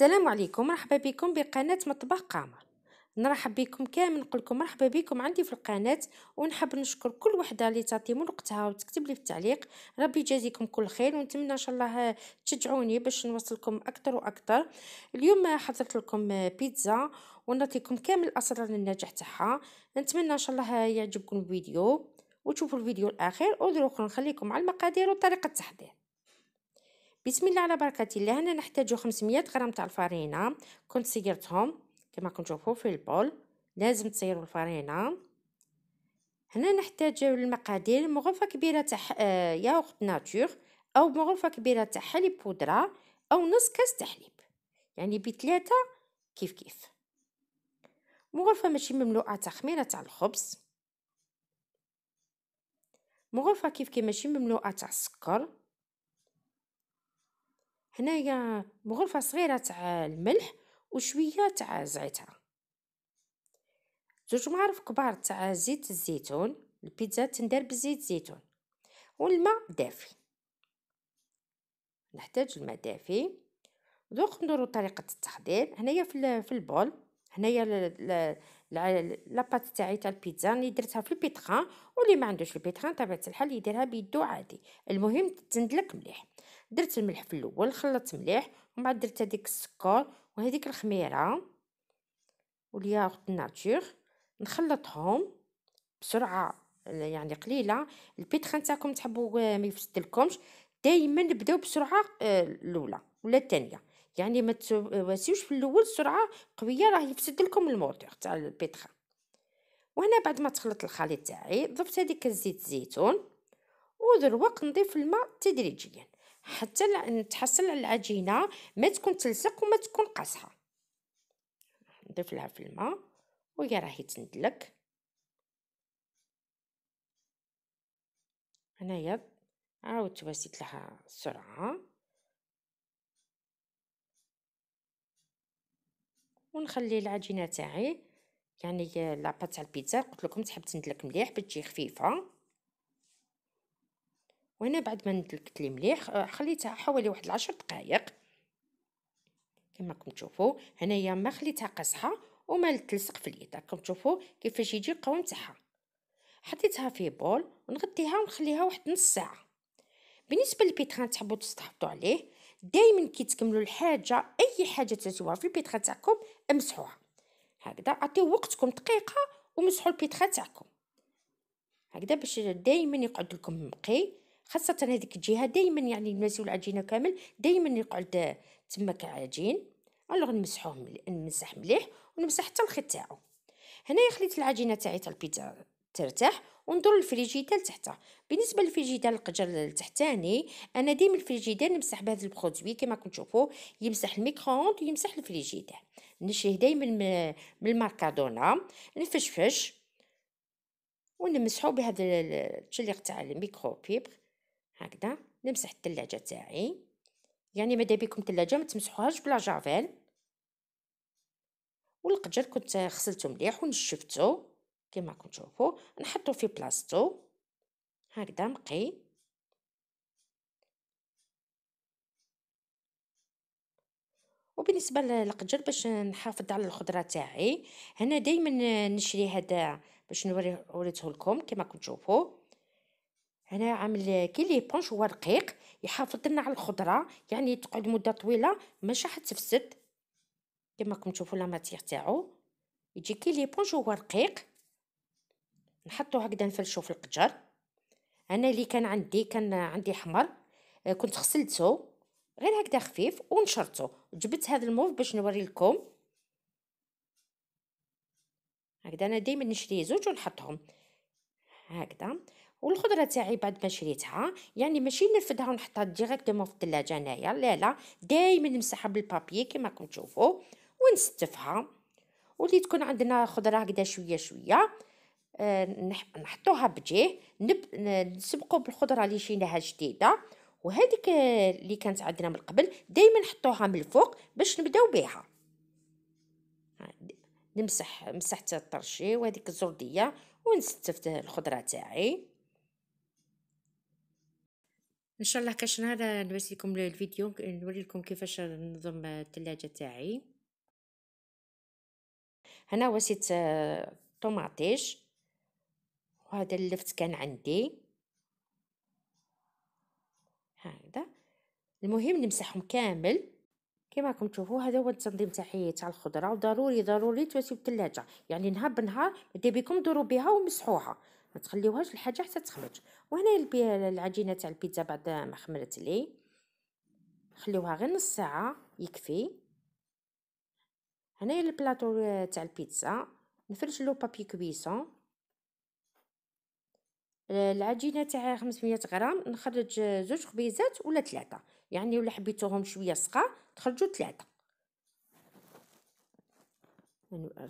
السلام عليكم مرحبا بكم بقناة مطبخ قمر نرحب بكم كامل نقول لكم مرحبا بكم عندي في القناة ونحب نشكر كل وحدة اللي تعطي من وقتها وتكتب لي في التعليق ربي يجازيكم كل خير ونتمنى ان شاء الله تشجعوني باش نوصلكم اكثر واكثر اليوم حضرت لكم بيتزا ونعطيكم كامل اسرار النجاح تاعها نتمنى ان شاء الله يعجبكم الفيديو وتشوفوا الفيديو الاخير ودروك نخليكم على المقادير وطريقه التحضير بسم الله على بركه الله هنا نحتاجو 500 غرام تاع الفرينه كنت صيرتهم كما كنشوفوا في البول لازم تصيروا الفرينه هنا نحتاجو المقادير مغرفه كبيره تاع آه، ياغورت ناتور او مغرفه كبيره تاع حليب بودره او نص كاس تاع حليب يعني بثلاثه كيف كيف مغرفه ماشي مملوءه تاع خميره تاع الخبز مغرفه كيف كيف ماشي مملوءه تاع السكر هنايا مغرفة صغيرة تاع الملح وشوية تاع زعتر زوج معارف كبار تاع زيت الزيتون البيتزا تندار بزيت الزيتون والماء دافي نحتاج الماء دافي دوك ندورو طريقة التحضير هنايا في البول هنايا لاباط تاعي تاع البيتزا اللي درتها في البيتخان واللي ما عندوش البيتخان طبيعه الحال يديرها بيدو عادي المهم تندلك مليح درت الملح في الاول خلطت مليح ومن بعد درت هذيك السكر وهذيك الخميره والياغورت ناتور نخلطهم بسرعه يعني قليله البيتخان تاعكم تحبوا آه، ما يفسدلكمش دائما نبداو بسرعه آه، الاولى ولا الثانيه يعني ما تواسيوش في الاول سرعه قويه راه يفسد لكم الموتور تاع البيتخان وهنا بعد ما تخلط الخليط تاعي ضفت هذيك الزيت الزيتون ودروك نضيف الماء تدريجيا حتى نتحصل على العجينه ما تكون تلصق وما تكون قاصحه نضيف لها في الماء وهي راهي تندلق هنايا عاود واسيت لها السرعه ونخلي العجينه تاعي يعني لاباط تاع البيتزا قلت لكم تحب تندلك مليح باش تجي خفيفه وهنا بعد ما ندلكت لي مليح آه، خليتها حوالي واحد العشر دقائق كما راكم تشوفوا هنايا ما خليتها قاصحه وما تلصق في اليد راكم تشوفوا كيفاش يجي القوام تاعها حطيتها في بول ونغطيها ونخليها واحد نص ساعه بالنسبه للبيتران تحبوا تستحفظوا عليه دائما كي تكملوا الحاجه اي حاجه تسوها في البيتخان تاعكم امسحوها هكذا عطيو وقتكم دقيقه ومسحوا البيتخان تاعكم هكذا باش دائما يقعد لكم نقي خاصه هذيك الجهه دائما يعني نمسيو العجينه كامل دائما يقعد تما كعجين الوغ نمسحوه نمسح مليح ونمسح حتى الخيط تاعو هنايا خليت العجينه تاعي تاع البيتزا ترتاح وندور الفريجيدال تحتها بالنسبه للفريجيدال القجر التحتاني انا ديما الفريجيدال نمسح بهذا البرودوي كما راكم تشوفوا يمسح الميكرووند ويمسح الفريجيدال نشيه دائما من الماركادونا نفشفش ونمسحو بهذا التشليق تاع الميكرو بيبر هكذا نمسح الثلاجه تاعي يعني ماذا بكم الثلاجه ما تمسحوهاش بلا جافيل والقجر كنت غسلته مليح ونشفته كما راكم تشوفوا نحطو في بلاصتو هكذا نقي وبالنسبه للقجر باش نحافظ على الخضره تاعي هنا دائما نشري هذا باش نوري لكم كما راكم تشوفوا انا عامل كي لي بونش هو رقيق يحافظ لنا على الخضره يعني تقعد مده طويله ماشي حتفسد كما راكم تشوفوا لا ماتير تاعو يجي كي لي بونش هو رقيق نحطو هكذا نفلشو في القجر انا اللي كان عندي كان عندي حمر آه، كنت غسلته غير هكذا خفيف ونشرته جبت هذا الموف باش نوري لكم هكذا انا دائما نشري زوج ونحطهم هكذا والخضره تاعي بعد ما شريتها يعني ماشي نرفدها ونحطها ديريكتومون في الثلاجه انايا لا لا دائما نمسحها بالبابي كما راكم تشوفوا ونستفها واللي تكون عندنا خضره هكذا شويه شويه آه نحطوها بجيه نب... نسبقوا بالخضره اللي شيناها جديده وهذيك اللي كانت عندنا من قبل دائما نحطوها من الفوق باش نبداو بها نمسح مسحت الطرشي وهذيك الزرديه ونستفت الخضره تاعي ان شاء الله كاش نهار نوري لكم الفيديو لكم كيفاش ننظم الثلاجه تاعي هنا وسيت آه، طوماطيش وهذا اللفت كان عندي هكذا المهم نمسحهم كامل كما راكم تشوفوا هذا هو التنظيم تاعي تاع الخضره وضروري ضروري توسيب الثلاجه يعني نهار بنهار ديبيكم ضروا بها ومسحوها تخليوهاش الحاجه حتى تخمر وهنا العجينه تاع البيتزا بعد ما خمرت لي خليوها غير نص ساعه يكفي هنايا البلاطو تاع البيتزا نفرش لو بابي كويسون العجينه تاع 500 غرام نخرج زوج خبيزات ولا ثلاثه يعني ولا حبيتوهم شويه سقا تخرجوا ثلاثه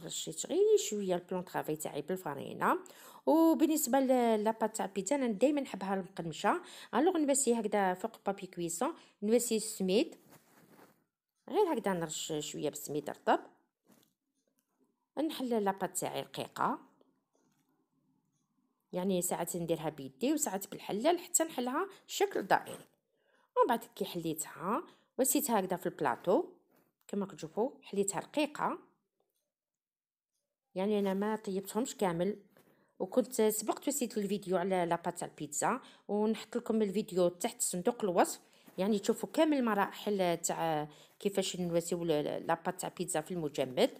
رشيت غير شويه البلون طرافي تاعي بالفرينه وبالنسبه لاباط تاع البيتزا انا دائما نحبها المقرمشه الوغ نبسي هكذا فوق بابي كويسون نبسي السميد غير هكذا نرش شويه بالسميد رطب نحل لاباط تاعي رقيقه يعني ساعات نديرها بيدي وساعات بالحلال حتى نحلها شكل دائري ومن بعد كي حليتها وسيتها هكذا في البلاطو كما تشوفوا حليتها رقيقه يعني انا ما طيبتهمش كامل وكنت سبقت وسيت الفيديو على لاباتا البيتزا ونحط لكم الفيديو تحت صندوق الوصف يعني تشوفوا كامل المراحل تاع كيفاش نواسيو لاباتا تاع بيتزا في المجمد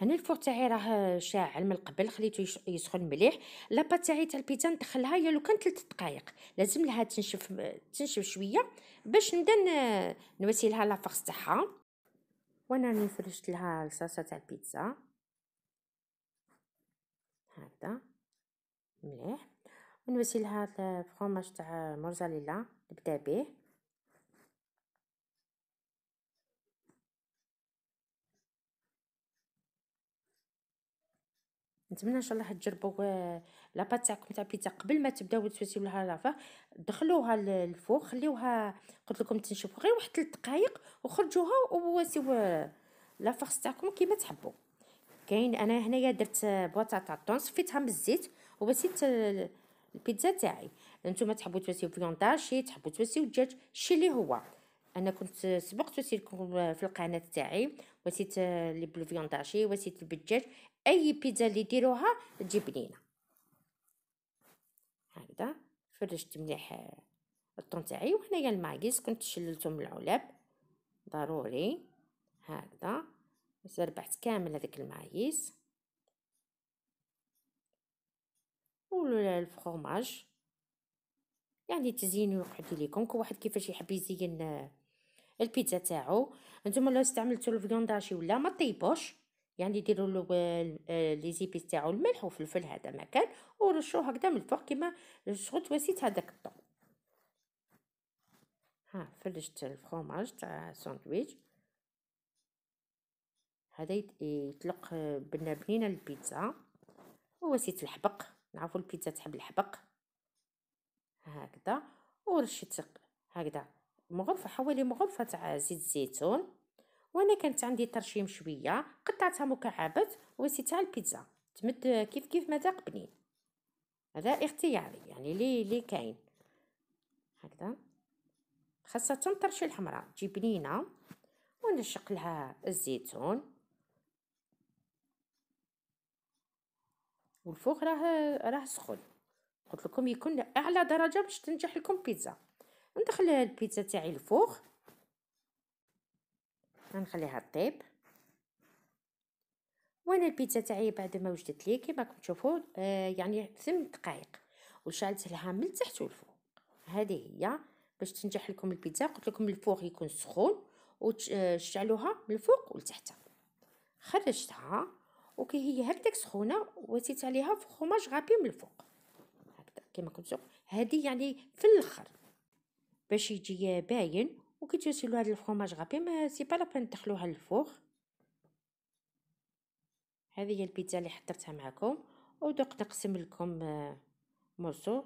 هنا الفوق تاعي راه شاعل من قبل خليته يسخن مليح لاباط تاعي تاع البيتزا ندخلها يا لو كان 3 دقائق لازم لها تنشف تنشف شويه باش نبدا نواسي لها لافاغس تاعها وانا راني فرشت لها الصلصه تاع البيتزا هكذا مليح ونوسي لها الفرماج تاع مرزاليلا نبدا به نتمنى ان شاء الله تجربوا لاباط تاعكم تاع بيتزا قبل ما تبداو تسوسيو لها لافا دخلوها للفوق خليوها قلت لكم تنشف غير واحد 3 دقائق وخرجوها وسيو لافارس تاعكم كيما تحبوا كاين انا هنايا درت بواطا تاع الطون صفيتها من الزيت وبسيت البيتزا تاعي نتوما تحبوا توسيو شي تحبوا توسيو دجاج الشي اللي هو انا كنت سبق توسيت في القناه تاعي وسيت لي بلو فيونداشي وسيت البجاج اي بيتزا اللي ديروها تجي بنينه هكذا فرشت مليح الطون تاعي وهنايا الماكيز كنت شللته من العلب ضروري هكذا زربعت كامل هذاك الماغيز ولا الفرماج يعني تزينوا ويقعد ليكم كل واحد كيفاش يحب يزين البيتزا تاعو نتوما لو استعملتوا الفيونداشي ولا ما طيبوش يعني ديروا له آه، لي زيبي تاعو الملح وفلفل هذا مكان ورشوه هكذا من الفوق كيما شغل توسيت هذاك الطو ها فلشت الفرماج تاع ساندويتش هذا يطلق بنا بنينه البيتزا ووسيت الحبق نعرفوا البيتزا تحب الحبق هكذا ورشيت هكذا مغرفه حوالي مغرفه تاع زيت الزيتون وانا كانت عندي ترشيم شويه قطعتها مكعبات وسيتها البيتزا تمد كيف كيف ما بنين هذا اختياري يعني لي لي كاين هكذا خاصة طرشي الحمراء تجي بنينة ونشق لها الزيتون والفوق راه راه سخن قلت لكم يكون اعلى درجه باش تنجح لكم بيتزا ندخل البيتزا تاعي الفوق غنخليها طيب وانا البيتزا تاعي بعد ما وجدت لي كما راكم تشوفوا آه يعني 8 دقائق وشعلت لها من تحت والفوق هذه هي باش تنجح لكم البيتزا قلت لكم الفوق يكون سخون وتشعلوها آه، من الفوق ولتحت خرجتها وكي هي هكذاك سخونه وزيت عليها فخوماج غابي من الفوق هكذا كما كنت هذه يعني في الاخر باش يجي باين وكي تيوصلوا هاد الفرماج غابي ما سي با لابان تدخلوها للفوغ هذه هي البيتزا اللي حضرتها معكم ودوق نقسم لكم آه، موزو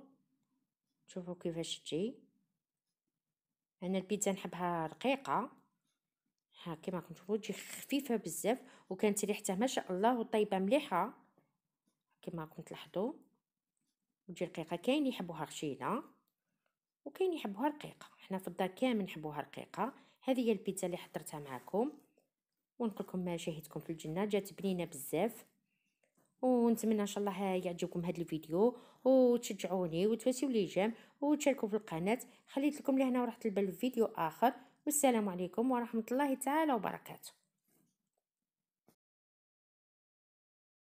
شوفوا كيفاش تجي انا البيتزا نحبها رقيقه ها كما راكم تشوفوا تجي خفيفه بزاف وكانت ريحتها ما شاء الله وطيبه مليحه كما راكم تلاحظوا وتجي رقيقه كاين يحبوها خشينه وكاين يحبوها رقيقه حنا في الدار كامل نحبوها رقيقه هذه هي البيتزا اللي حضرتها معكم ونقول لكم ما شاهدكم في الجنه جات بنينه بزاف ونتمنى ان شاء الله يعجبكم هذا الفيديو وتشجعوني وتواسيو لي جيم وتشاركوا في القناه خليت لكم لهنا ورحت البال فيديو اخر والسلام عليكم ورحمه الله تعالى وبركاته